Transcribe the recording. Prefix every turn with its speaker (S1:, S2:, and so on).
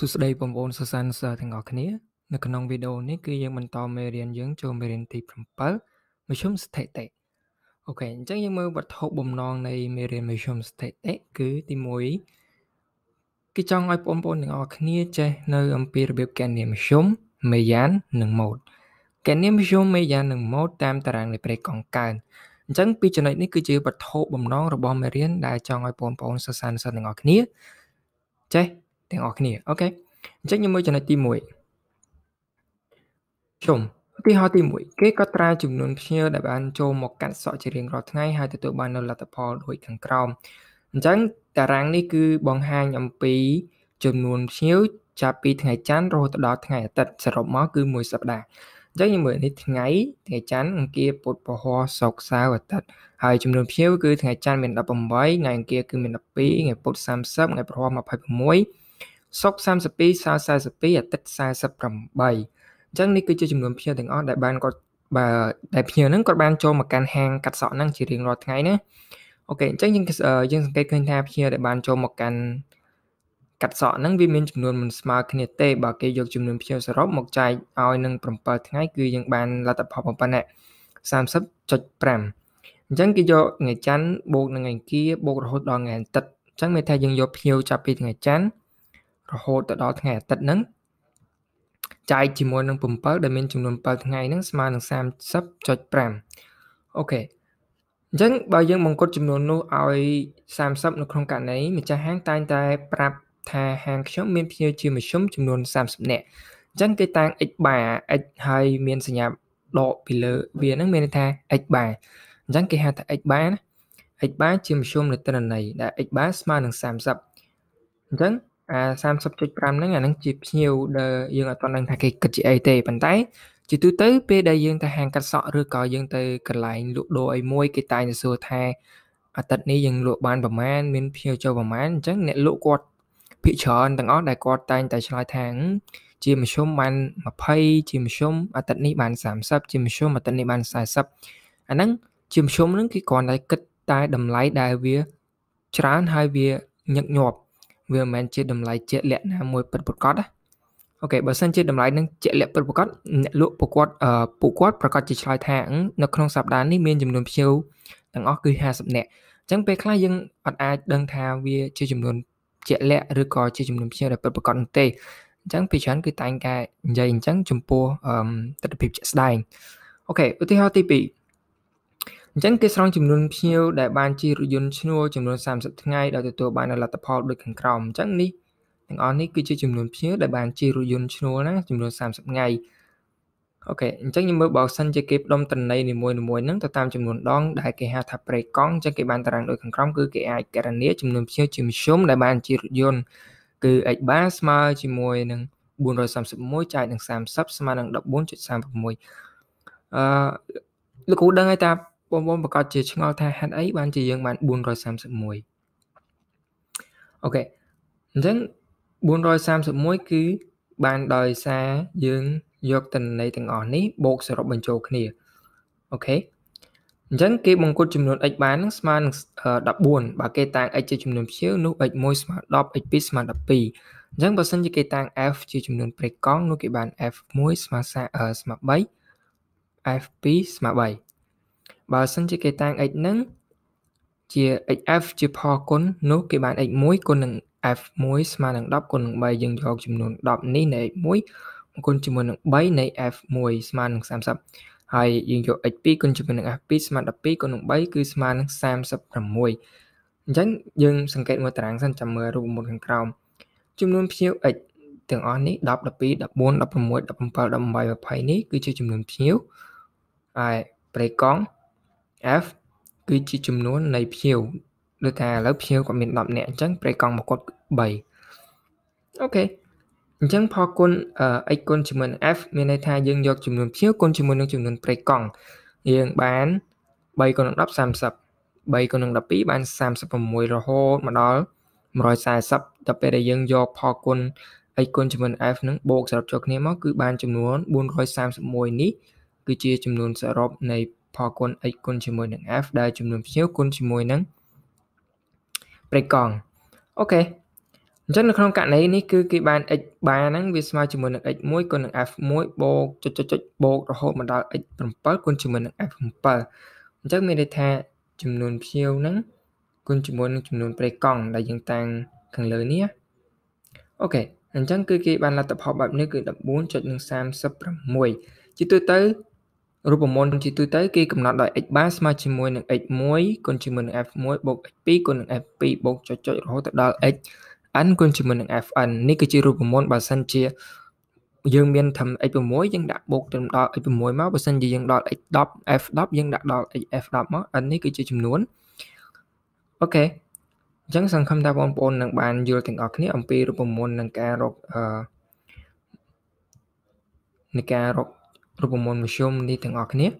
S1: សួស្តីបងប្អូនសិស្សានុសិស្សទាំងអស់គ្នានៅក្នុងវីដេអូនេះគឺយើងបន្តមេរៀនយើងចូលមេរៀនទី7មជ្ឈមស្ថិតិអូខេអញ្ចឹងយើងមើលវត្ថុបំណងនៃមេរៀនមជ្ឈមស្ថិតិគឺទី1គឺចង់ឲ្យបងប្អូនទាំងអស់គ្នា ចេះ នៅ អំពីរបៀបកញ្ញាមជ្ឈមមេយ៉ាន និងម៉ូតកញ្ញាមជ្ឈមមេយ៉ាននិងម៉ូតតាមតារាងនៃប្រេកងកើនអញ្ចឹងពីចំណុចនេះគឺជាវត្ថុបំណងរបស់មេរៀនដែលចង់ឲ្យបងប្អូនសិស្សានុសិស្សទាំងអស់គ្នាចេះទាំងអស់គ្នាអូខេអញ្ចឹងខ្ញុំមើលចំណុចទី1ខ្ញុំឧទាហរណ៍ទី1គេកត់ត្រាចំនួនភ្ញៀវដែលបានចូលមកកាត់សក់ជារៀងរាល់ថ្ងៃហើយទទួលបាននូវលទ្ធផលដូចខាងក្រោមអញ្ចឹងតារាង នេះគឺបង្ហាញអំពីចំនួនភ្ញៀវចាប់ពីថ្ងៃច័ន្ទរហូតដល់ថ្ងៃអាទិត្យសរុបមកគឺមួយសប្តាហ៍អញ្ចឹងខ្ញុំមើលនេះថ្ងៃថ្ងៃច័ន្ទអង្គារពុធពហុសុក្រសៅរ៍អាទិត្យហើយចំនួនភ្ញៀវគឺថ្ងៃច័ន្ទមាន18ថ្ងៃអង្គារគឺមាន12ថ្ងៃពុធ30ថ្ងៃព្រហស្បតិ៍26សុក32សៅ42អាទិត្យ48អញ្ចឹងនេះគឺជាចំនួនភ្ញៀវទាំងអស់ដែលបានគាត់បើដែលភ្ញៀវហ្នឹងគាត់បានចូលមកកាន់ហាងកាត់សក់ហ្នឹងជារៀងរាល់ថ្ងៃណាអូខេអញ្ចឹងយើងយើងសង្កេតឃើញថាភ្ញៀវដែលបានចូលមកកាន់កាត់សក់ហ្នឹងវាមានចំនួនមិនស្មើគ្នាទេបើគេយកចំនួនភ្ញៀវសរុបមកចែកឲ្យនឹង7ថ្ងៃគឺយើងបានលទ្ធផលប៉ុណ្ណា30.5អញ្ចឹងគេយកថ្ងៃច័ន្ទបូកនឹងថ្ងៃអង្គារបូករហូតដល់ថ្ងៃអាទិត្យអញ្ចឹងមានថាយើងយកភ្ញៀវចាប់ពីថ្ងៃច័ន្ទរហូតទៅដល់ថ្ងៃអាទិត្យហ្នឹងចែកជាមួយនឹង7ដែលមានចំនួន7ថ្ងៃហ្នឹងស្មើនឹង30.5អូខេអញ្ចឹងបើយើងបង្កត់ចំនួននោះឲ្យ30នៅក្នុងករណីម្ចាស់ហាងតែងតែប្រាប់ថាហាងខ្ញុំមានភ្ញៀវជាមធ្យមចំនួន30នាក់អញ្ចឹងគេតាំង x បា x ហើយមានសញ្ញាដកពីលើវាហ្នឹងមានន័យថា x បាអញ្ចឹងគេហៅថា x បាណា x បាជាមធ្យមនៃទិន្នន័យដែល x បាស្មើនឹង30អញ្ចឹងអា30.5ហ្នឹងអាហ្នឹងជាភ្ញៀវដែលយើងអត់ដឹងថាគេគិតជាអីទេប៉ុន្តែជាទូទៅពេលដែលយើងទៅហាងកាត់សក់ឬក៏យើងទៅកន្លែងលក់ដូរអីមួយគេតែងតែសួរថាអាទិត្យនេះយើងលក់បានប្រមាណមានភ្ញៀវចូលប្រមាណអញ្ចឹងអ្នកលក់គាត់ភាគច្រើនទាំងអស់ដែលគាត់តែងតែឆ្លើយថាជាមធ្យមបាន20ជាមធ្យមអាទិត្យនេះបាន30ជាមធ្យមអាទិត្យនេះបាន40អាហ្នឹងជាមធ្យមហ្នឹងគេគ្រាន់តែគិតតែតម្លៃដែលវា ច្រើនហើយវាញឹកញាប់វាមិនមែនជាតម្លៃជាក់លាក់ណាមួយពិតប្រាកដណាអូខេបើសិនជា តម្លៃនឹងជាក់លាក់ពិតប្រាកដអ្នកលក់ពួកគាត់ពួកគាត់ប្រកាសជាឆ្លើយថានៅក្នុងសប្តាហ៍នេះមានចំនួនភ្ញៀវទាំងអស់គឺ50នាក់អញ្ចឹងពេលខ្លះយើងអត់អាចដឹងថាវាជាចំនួនជាក់លាក់ឬក៏ជាចំនួនភ្ញៀវដែលពិតប្រាកដនោះទេអញ្ចឹងពីច្រើនគឺតែងតែនិយាយអញ្ចឹងចំពោះទស្សនវិជ្ជាស្ដែងអូខេឧទាហរណ៍ទី2អញ្ចឹងគេស្រង់ចំនួនភ្ញៀវដែលបានជិះរថយន្តឈ្នួលចំនួន30ថ្ងៃដោយទទួលបានលទ្ធផលដូចខាងក្រោមអញ្ចឹងនេះទាំងអស់នេះគឺជាចំនួនភ្ញៀវដែលបានជិះរថយន្តឈ្នួលណាចំនួន30ថ្ងៃអូខេអញ្ចឹងខ្ញុំមើលបើសិនជាគេផ្ដុំតំណៃនីមួយៗហ្នឹងទៅតាមចំនួនដងដែលគេហៅថាប្រេកង់អញ្ចឹងគេបានតារាងដូចខាងក្រោមគឺគេអាចករណីចំនួនភ្ញៀវជាមធ្យមដែលបានជិះរថយន្តគឺ x bar ស្មើជាមួយនឹង431ចែកនឹង30ស្មើនឹង14.36អឺលោកគ្រូដឹងហើយតាបងបងប្រកាសជាឆ្ងល់ថាហេតុអីបានជាយើងបាន431អូខេអញ្ចឹង431គឺបានដោយសារយើងយកតន័យទាំងអស់នេះបូកសរុបបញ្ចូលគ្នាអូខេអញ្ចឹងគេបង្កត់ចំនួន x បាននឹងស្មើនឹង14បើគេតាំង x ជាចំនួនព្យាវនោះ x1 ស្មើ10 x2 ស្មើ12អញ្ចឹងបើសិនជាគេតាំង f ជាចំនួនព្រេកកង់នោះគេបាន f1 ស្មើ3 f2 ស្មើ3បើសិនជាគេតាំង x ហ្នឹងជា xf ជាផលគុណនោះគេបាន x1 គុណនឹង f1 ស្មើនឹង10គុណនឹង3យើងយកចំនួន10នេះនៃ x1 គុណជាមួយនឹង3នៃ f1 ស្មើនឹង30ហើយយើងយក x2 គុណជាមួយនឹង f2 ស្មើ12គុណនឹង3គឺស្មើនឹង36អញ្ចឹងយើងសង្កេតមើលតារាងសិនចាំមើលរូបមន្តខាងក្រោមចំនួនភ្ញៀវ x ទាំងអស់នេះ10 12 14 16 17 18 20នេះគឺជាចំនួនភ្ញៀវហើយប្រេកង់ F គឺជាចំនួននៃភ្ញៀវដូចថាឥឡូវភ្ញៀវគាត់មាន10នាក់អញ្ចឹងប្រេកង់មកគាត់3អូខេអញ្ចឹងផលគុណ x គុណជាមួយនឹង f មានន័យថាយើងយកចំនួនភ្ញៀវគុណជាមួយនឹងចំនួនប្រេកង់យើងបាន3គុណនឹង10 30 3គុណនឹង12បាន36រហូតមកដល់140ដល់ពេលដែលយើងយកផលគុណ x គុណជាមួយនឹង f នឹងបូកសរុបចូលគ្នាមក គឺ បានចំនួន431នេះគឺជាចំនួន សរុបនៃផលគុណ x គុណជាមួយនឹង f ដែលចំនួនភ្ញៀវគុណជាមួយនឹងប្រេកង់អូខេអញ្ចឹងនៅក្នុងករណីនេះគឺគេបាន x បាហ្នឹងវាស្មើជាមួយនឹង x 1គុណនឹង f 1បូកចុចចុចចុចបូករហូតមកដល់ x 7គុណជាមួយនឹង f 7អញ្ចឹងមានន័យថាចំនួនភ្ញៀវហ្នឹងគុណជាមួយនឹងចំនួនប្រេកង់ដែលយើងតាំងខាងលើនេះអូខេអញ្ចឹងគឺគេបានលទ្ធផលបែបនេះគឺ14.36ជាទូទៅរូបមន្តជាទូទៅគេកំណត់ដោយ x បាស្មើជាមួយនឹង x1 គុណជាមួយនឹង f1 បូក x2 គុណនឹង f2 បូកចុចចុចរហូតទៅដល់ x n គុណជាមួយនឹង fn នេះគឺជារូបមន្តបើសិនជាយើងមានត្រឹម x6 យើងដាក់បូកត្រឹមដល់ x6 មកបើសិនជាយើងដល់ x10 f10 យើងដាក់ដល់ f10 មក n នេះគឺជាចំនួនអូខេអញ្ចឹងសង្ឃឹមថាបងប្អូននឹងបានយល់ទាំងអស់គ្នាអំពីរូបមន្តនឹងការរកអឺនៃការរករូបមន្តម្ធ្យមនេះទាំងអស់គ្នា។